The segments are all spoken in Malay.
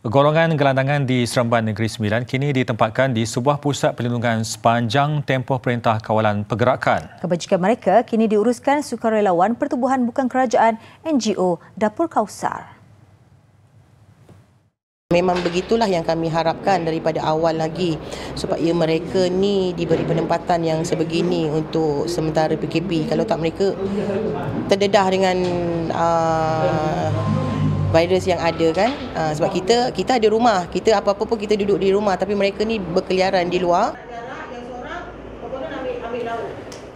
Golongan gelandangan di Seremban Negeri Sembilan kini ditempatkan di sebuah pusat perlindungan sepanjang tempoh Perintah Kawalan Pergerakan. Kebajikan mereka kini diuruskan sukarelawan Pertubuhan Bukan Kerajaan NGO Dapur Kausar. Memang begitulah yang kami harapkan daripada awal lagi supaya mereka ni diberi penempatan yang sebegini untuk sementara PKP. Kalau tak mereka terdedah dengan uh, virus yang ada kan uh, sebab kita kita ada rumah kita apa-apa pun kita duduk di rumah tapi mereka ni berkeliaran di luar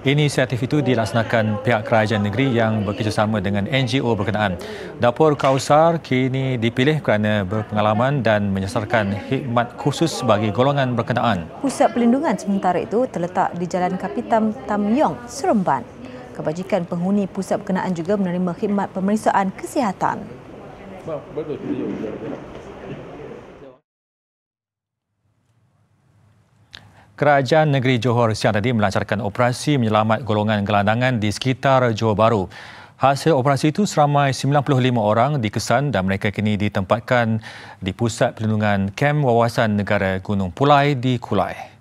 Inisiatif itu dilaksanakan pihak kerajaan negeri yang bekerjasama dengan NGO berkenaan. Dapur Kausar kini dipilih kerana berpengalaman dan menyasarkan khidmat khusus bagi golongan berkenaan. Pusat pelindungan sementara itu terletak di Jalan Kapitam Tam Yong, Seremban. Kebajikan penghuni pusat berkenaan juga menerima khidmat pemeriksaan kesihatan. Kerajaan Negeri Johor siang tadi melancarkan operasi menyelamat golongan gelandangan di sekitar Johor Bahru. Hasil operasi itu seramai 95 orang dikesan dan mereka kini ditempatkan di Pusat Perlindungan Kem Wawasan Negara Gunung Pulai di Kulai.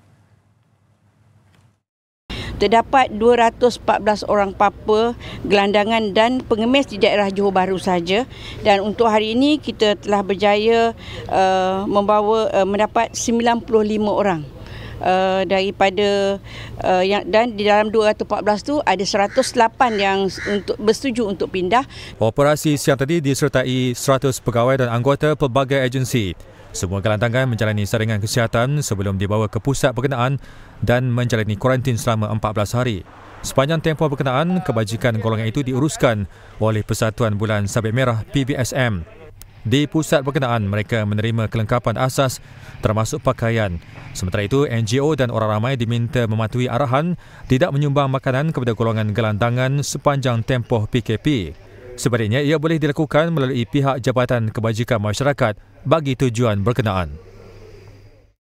Terdapat 214 orang papa, gelandangan dan pengemis di daerah Johor Bahru saja. Dan untuk hari ini kita telah berjaya uh, membawa uh, mendapat 95 orang. Eh, daripada uh, yang, dan di dalam 214 tu ada 108 yang untuk bersetuju untuk pindah. Operasi siang tadi disertai 100 pegawai dan anggota pelbagai agensi. Semua gelandangan menjalani saringan kesihatan sebelum dibawa ke pusat berkenaan dan menjalani kuarantin selama 14 hari. Sepanjang tempoh berkenaan, kebajikan golongan itu diuruskan oleh Persatuan Bulan Sabit Merah PBSM. Di pusat berkenaan, mereka menerima kelengkapan asas termasuk pakaian. Sementara itu, NGO dan orang ramai diminta mematuhi arahan tidak menyumbang makanan kepada golongan gelandangan sepanjang tempoh PKP. Sebenarnya ia boleh dilakukan melalui pihak Jabatan Kebajikan Masyarakat bagi tujuan berkenaan.